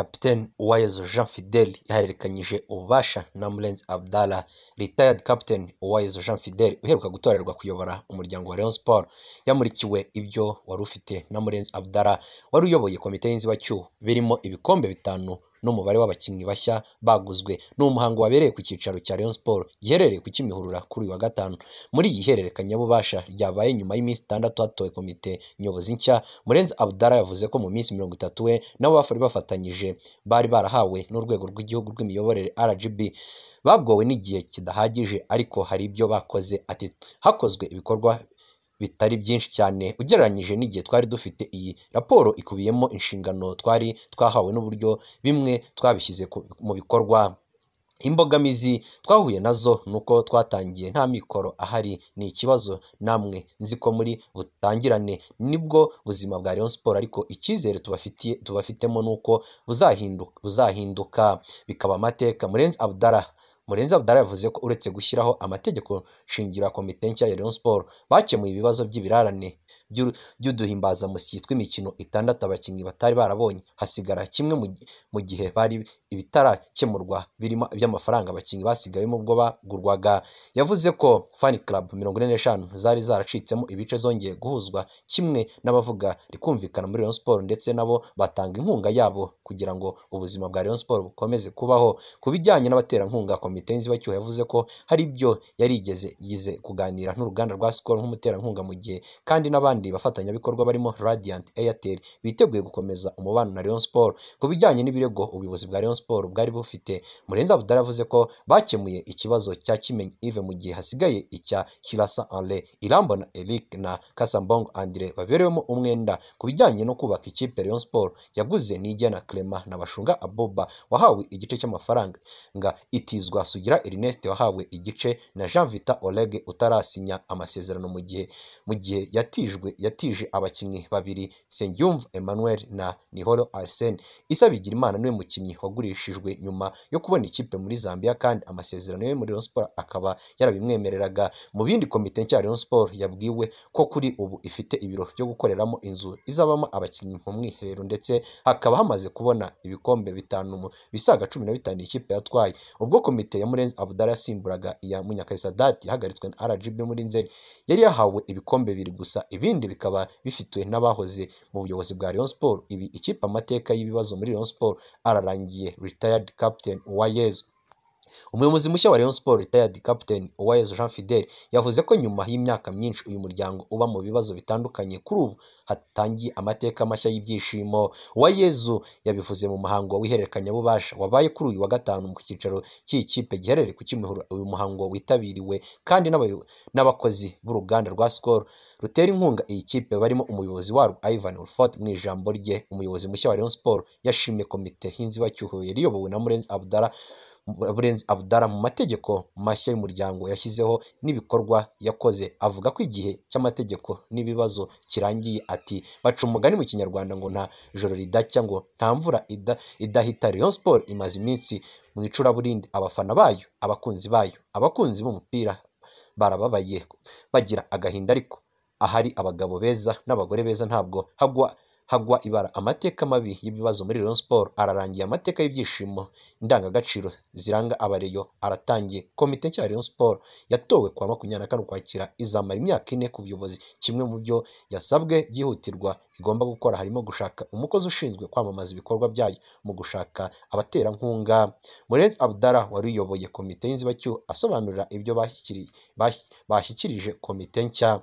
kapiteni Uwayezu Jean Fidele yahererekanyije ububasha na Murenzi Abdallah retired captain Uwayezu Jean Fidele uheruka gutorerwa kuyobora umuryango wa Rayon Sport yamurikiwe ibyo wari ufite na Murenzi Abdallah wari uyoboye komite y'inzibacyuho birimo ibikombe bitanu n'umubare w'abakinnyi bashya baguzwe ni umuhango wabereye ku cyicaro cya Rayon Sport giherereye ku Kimihurura kuri uyu wa gatanu muri iyi hererekanyabubasha ryabaye nyuma y'iminsi itandatu hatowe komite nyobozi nshya Murenzi Abdara yavuze ko mu minsi mirongo itatu we nabo bari bafatanyije bari barahawe n'urwego rw'igihugu rw'imiyoborere RGB bagowe n'igihe kidahagije ariko hari ibyo bakoze ati hakozwe ibikorwa bitari byinshi cyane ugereranyije n'igihe twari dufite iyi raporo ikubiyemo inshingano twari twahawe n'uburyo bimwe twabishyize mu bikorwa imbogamizi twahuye nazo ni uko twatangiye nta mikoro ahari ni ikibazo namwe nzi ko muri butangirane nibwo buzima bwa Rayon Sport ariko icyizere tubafitiye tubafitemo ni uko buzahinduka bikaba amateka murenzi Abdallah Murenzi Abdallah yavuze ko uretse gushyiraho amategeko shingiro ya komite nshya ya Rayon Sports bakemuye ibibazo by'ibirarane by'uduhimbazamusyi tw'imikino itandatu abakinnyi batari barabonye hasigara kimwe mu gihe bari ibitarakemurwa birimo iby'amafaranga abakinnyi basigayemo ubwo bagurwaga yavuze ko fani Club mirongo ine n'eshanu zari zaracitsemo ibice zongeye guhuzwa kimwe n'abavuga rikumvikana muri Rayon Sport ndetse nabo batanga inkunga yabo kugira ngo ubuzima bwa Rayon Sport bukomeze kubaho ku bijyanye n'abaterankunga komite y'inzibacyuho yavuze ko hari ibyo yarigeze yize kuganira n'uruganda rwa Sport nk'umuterankunga mu gihe kandi n'abandi abandi bafatanyabikorwa barimo Radiant Airtel biteguye gukomeza umubano na Rayon Sport ku bijyanye n'ibirego ubuyobozi bwa Rayon Sport bwari bufite Murenzi Abdul yavuze ko bakemuye ikibazo cya Kimenyi Yves mu gihe hasigaye icya Kirasa Anle Irambona Eric na Kasambong Andre baberewemo umwenda ku bijyanye no kubaka ikipe Rayon Sport yaguze Nijyana Clement na Bashunga Aboba wahawe igice cy'amafaranga nga itizwa Sugira Ernest wahawe igice na Jean Vita Oleg utarasinya amasezerano mu gihe mu gihe yatijwe yatije abakinnyi babiri Nsengiyumva Emmanuel na Nihoro Arsene Issa Bigirimana niwe mukinnyi wagurishijwe nyuma yo kubona ikipe muri Zambia kandi amasezerano ye muri Rayon Sports akaba yarabimwemereraga mu bindi komite nshya Rayon Sports yabwiwe ko kuri ubu ifite ibiro byo gukoreramo inzu izabamo abakinnyi mu mwiherero ndetse hakaba hamaze kubona ibikombe bitanu bisaga cumi na bitanu ikipe yatwaye ubwo komite ya Murenzi Abdallah yasimburaga iya Munyakayi Sadat yahagaritswe na RGB muri Nzeri yari yahawe ibikombe biri gusa ibindi ibindi bikaba bifitwe n'abahoze mu buyobozi bwa Rayon Sports ibi ikipe amateka y'ibibazo muri Rayon Sports ararangiye retired captain Uwayezu umuyobozi mushya wa Rayon Sports retired Captain Uwayezu Jean Fidele yavuze ko nyuma y'imyaka myinshi uyu muryango uba mu bibazo bitandukanye kuri ubu hatangiye amateka mashya y'ibyishimo Uwayezu yabivuze mu muhango w'ihererekanyabubasha wabaye kuri uyu wa gatanu ku cyicaro cy'iyi giherereye ku Kimihurura uyu muhango witabiriwe kandi n'abakozi b'uruganda rwa Skol rutera inkunga iyi kipe barimo umuyobozi warwo Ivan Ulfort mu ijambo rye umuyobozi mushya wa Rayon Sports yashimiye komite y'inzibacyuho yari iyobowe na Murenzi Abdallah Laurence Abdallah mu mategeko mashya y'umuryango yashyizeho n'ibikorwa yakoze avuga ko igihe cy'amategeko n'ibibazo kirangiye ati baca umugani mu kinyarwanda ngo nta joro ridacya ngo nta mvura idahita Rayon Sport imaze iminsi mu icuraburindi abafana bayo abakunzi bayo abakunzi b'umupira barababaye bagira agahinda ariko ahari abagabo beza n'abagore beza ntabwo hagwa hagwa ibara amateka mabi y'ibibazo muri Rayon Sports ararangiye amateka y'ibyishimo indangagaciro ziranga abareyo aratangiye komite nshya Rayon Sports yatowe kwa makumyabiri na kane ukwakira izamara imyaka ine ku buyobozi kimwe mu byo yasabwe byihutirwa igomba gukora harimo gushaka umukozi ushinzwe kwamamaza ibikorwa byayo mu gushaka abaterankunga Murezi Abdallah wari uyoboye komite y'inzibacyuho asobanurira ibyo bashyikirije komite nshya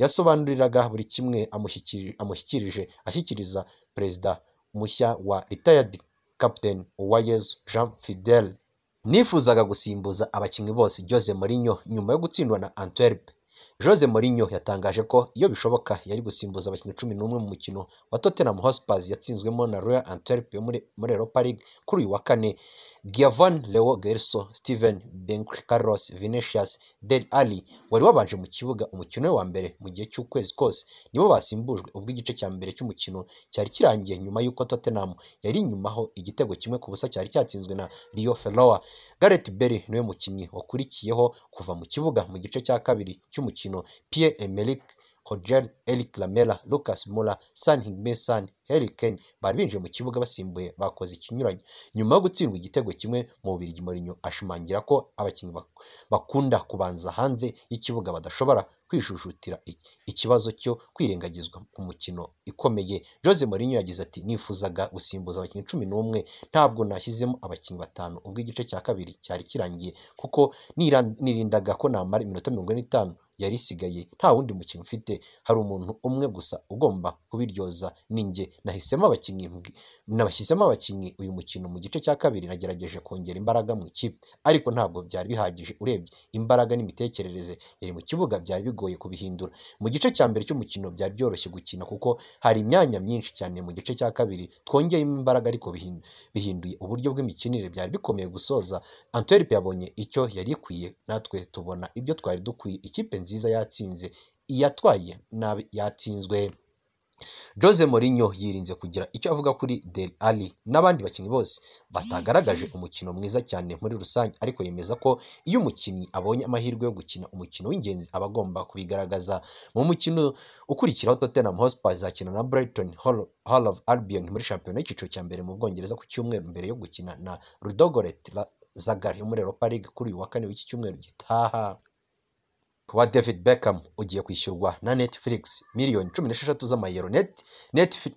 yasobanuriraga buri kimwe amushyikirije ashyikirije ashyikiriza perezida mushya wa ritayadi captain uwayezu jean Fidel nifuzaga gusimbuza abakinnyi bose jose Mourinho nyuma yo gutsindwa na antwerp Jose Mourinho yatangaje ko iyo bishoboka yari gusimbuza abakinnyi cumi n'umwe mu mukino wa Tottenham Hotspur yatsinzwemo na Royal Antwerp yo muri Europa League kuri uyu wa kane Giovanni Leo Gelso Steven Benk Carlos Vinicius Del Ali wari wabanje mu kibuga umukino we wa mbere mu gihe cy'ukwezi kose nibo basimbujwe ubwo igice cya mbere cy'umukino cyari kirangiye nyuma y'uko Tottenham yari inyumaho igitego kimwe ku busa cyari cyatsinzwe na Rio Ferroa Gareth Bale niwe mukinnyi wakurikiyeho kuva mu kibuga mu gice cya kabiri cy'umukino y'umukino Pierre Emerick Hodgel Eric Lamela Lucas Moura San Higmesan Harry Kane bari binjiye mu kibuga basimbuye bakoze ikinyuranye nyuma yo gutsindwa igitego kimwe mu Bubiligi Mourinho ashimangira ko abakinnyi bakunda kubanza hanze y'ikibuga badashobora kwishujutira ikibazo cyo kwirengagizwa ku mukino ikomeye Jose Mourinho yagize ati nifuzaga gusimbuza abakinnyi cumi n'umwe ntabwo nashyizemo abakinnyi batanu ubwo igice cya kabiri cyari kirangiye kuko nirindaga ko namara iminota mirongo n'itanu yari isigaye nta wundi mukino ufite hari umuntu umwe gusa ugomba kubiryoza ninjye nahisemo abakinnyi nabashyizemo abakinnyi uyu mukino mu gice cya kabiri nagerageje kongera imbaraga mu ikipe ariko ntabwo byari bihagije urebye imbaraga n'imitekerereze yari mu kibuga byari bigoye kubihindura mu gice cya mbere cy'umukino byari byoroshye gukina kuko hari imyanya myinshi cyane mu gice cya kabiri twongeyemo imbaraga ariko bihinduye uburyo bw'imikinire byari bikomeye gusoza antwerp yabonye icyo yari ikwiye natwe tubona ibyo twari dukwiye ikipe nziza yatsinze iyatwaye nabi yatsinzwe Jose Mourinho yirinze kugira icyo avuga kuri Del Ali n'abandi bakinnyi bose batagaragaje umukino mwiza cyane muri rusange ariko yemeza ko iyo umukinnyi abonye amahirwe yo gukina umukino w'ingenzi aba agomba kubigaragaza mu mukino ukurikiraho Tottenham Hotspur izakina na Brighton Hall of Albion muri shampiyona y'icyiciro cya mbere mu Bwongereza ku cyumweru mbere yo gukina na Ludogorets Zagreb yo muri Europa League kuri uyu wa kane w'iki cyumweru gitaha wa david beckham ugiye kwishyurwa na netflix miliyoni cumi n'esheshatu z'amayero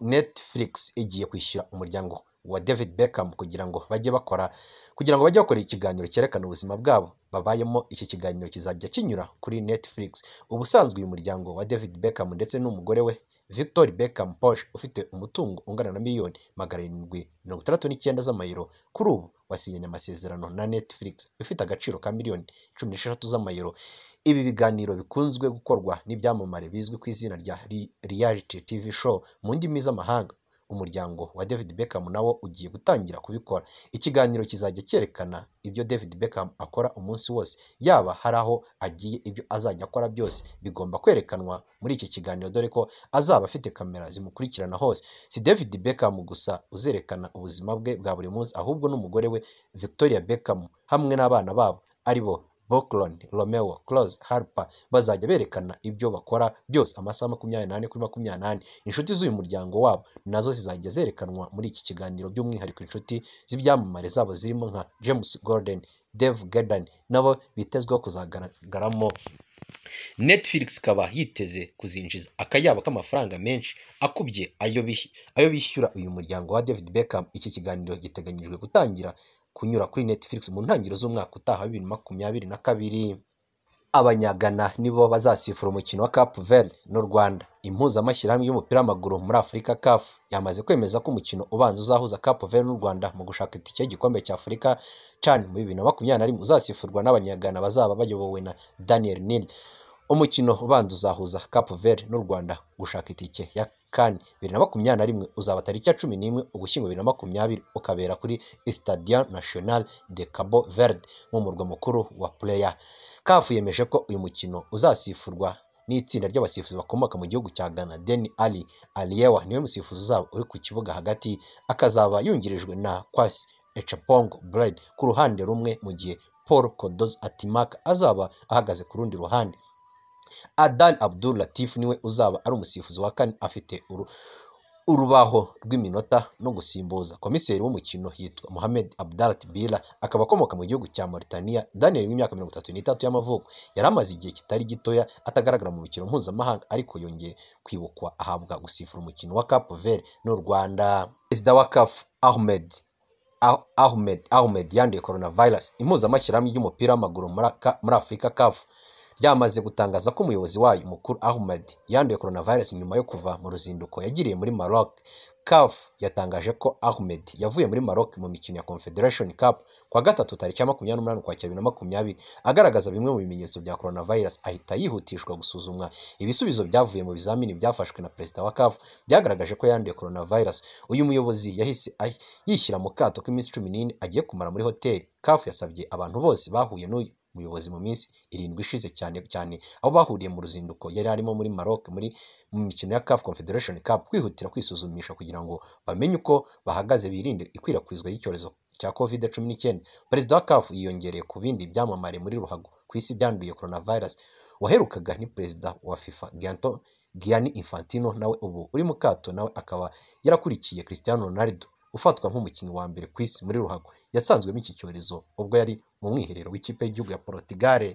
netflix igiye kwishyura umuryango wa david beckham kugira ngo bajye bakora kugira ngo bajye bakora ikiganiro cyerekana ubuzima bwabo babayemo iki kiganiro kizajya kinyura kuri netflix ubusanzwe uyu muryango wa david beckham ndetse n'umugore we victor beckham posh ufite umutungo ungana na miliyoni magana arindwi mirongo itandatu n'icyenda z'amayero kuri ubu wasinyanye amasezerano na Netflix ufite agaciro ka miliyoni cumi n'esheshatu z'amayero ibi biganiro bikunzwe gukorwa n'ibyamamare bizwi ku izina rya reality TV show mu ndimi z'amahanga umuryango wa David Beckham nawo ugiye gutangira kubikora ikiganiro kizajya cyerekana ibyo David Beckham akora umunsi wose yaba hari aho agiye ibyo azajya akora byose bigomba kwerekanwa muri iki kiganiro dore ko azaba afite kamera zimukurikirana hose si David Beckham gusa uzerekana ubuzima bwe bwa buri munsi ahubwo n'umugore we Victoria Beckham hamwe n'abana babo aribo Bocklon Romeo Close Harper bazajya berekana ibyo bakora byose amasaha makumyabiri n'ane kuri makumyabiri n'ane inshuti z'uyu muryango wabo nazo zizajya zerekanwa muri iki kiganiro by'umwihariko inshuti z'ibyamamare zabo zirimo nka James Gordon Dave Garden nabo bitezweho kuzagaragaramo Netflix ikaba yiteze kuzinjiza akayabo k'amafaranga menshi akubye ayo bishyura uyu muryango wa David Beckham iki kiganiro giteganyijwe gutangira kunyura kuri Netflix mu ntangiro z'umwaka utaha bibiri na makumyabiri na kabiri abanyagana nibo bazasifura umukino wa Cape Verde n'u Rwanda impuzamashyirahamwe y'umupira w'amaguru muri Afurika CAF yamaze kwemeza ko umukino ubanza uzahuza Cape Verde n'u Rwanda mu gushaka itike y'igikombe cya Afurika CHAN mu bibiri na makumyabiri na rimwe uzasifurwa n'abanyagana bazaba bayobowe na Daniel Nil umukino ubanza uzahuza Cape Verde n'u Rwanda gushaka itike ya kane bibiri na makumyabiri na rimwe uzaba tariki ya cumi n'imwe ugushyingo bibiri na makumyabiri ukabera kuri Estadio National de Cabo Verde mu murwa mukuru wa Playa kafu yemeje ko uyu mukino uzasifurwa n'itsinda ry'abasifuzi bakomoka mu gihugu cya Ghana Deni Ali Aliyewa niwe musifuzi uzaba uri ku kibuga hagati akazaba yungirijwe na Kwasi Echapongo Blade ku ruhande rumwe mu gihe Paul Kodoz Atimak azaba ahagaze ku rundi ruhande Adan Abdul Latif niwe uzaba ari umusifuzi wa kane afite urubaho rw'iminota no gusimbuza komiseri w'umukino yitwa Mohamed Abdalat Bila akaba akomoka mu gihugu cya Mauritania Daniel w'imyaka mirongo itatu n'itatu y'amavuko yari amaze igihe kitari gitoya atagaragara mu mikino mpuzamahanga ariko yongeye kwibukwa ahabwa gusifura umukino wa Cape Verde n'u Rwanda Perezida wa CAF Ahmed Ahmed Ahmed yanduye coronavirus impuzamashyirahamwe ry'umupira w'amaguru muri Afurika CAF ryamaze gutangaza ko umuyobozi wayo mukuru Ahmed yanduye coronavirus nyuma yo kuva mu ruzinduko yagiriye muri Maroc CAF yatangaje ko Ahmed yavuye muri Maroc mu mikino ya Confederation Cup kwa gatatu tariki ya makumyabiri n'umunani kwa cyabiri na makumyabiri agaragaza bimwe mu bimenyetso bya coronavirus ahita yihutishwa gusuzumwa ibisubizo byavuye mu bizamini byafashwe na perezida wa CAF byagaragaje ko yanduye coronavirus uyu muyobozi yahise yishyira mu kato k'iminsi cumi n'ine agiye kumara muri hoteli CAF yasabye abantu bose bahuye n'uyu umuyobozi mu minsi irindwi ishize cyane cyane aho bahuriye mu ruzinduko yari arimo muri Maroc muri mu mikino ya CAF Confederation Cup kwihutira kwisuzumisha kugira ngo bamenye uko bahagaze birinde ikwirakwizwa y'icyorezo cya covid cumi n'icyenda perezida wa CAF yiyongereye ku bindi byamamare muri ruhago ku isi byanduye coronavirus waherukaga ni perezida wa FIFA Gianto Gianni Infantino nawe ubu uri mu kato nawe akaba yarakurikiye Cristiano Ronaldo ufatwa nk'umukinnyi wa mbere ku isi muri ruhago yasanzwemo iki cyorezo ubwo yari mu mwiherero w'ikipe y'igihugu ya porotugare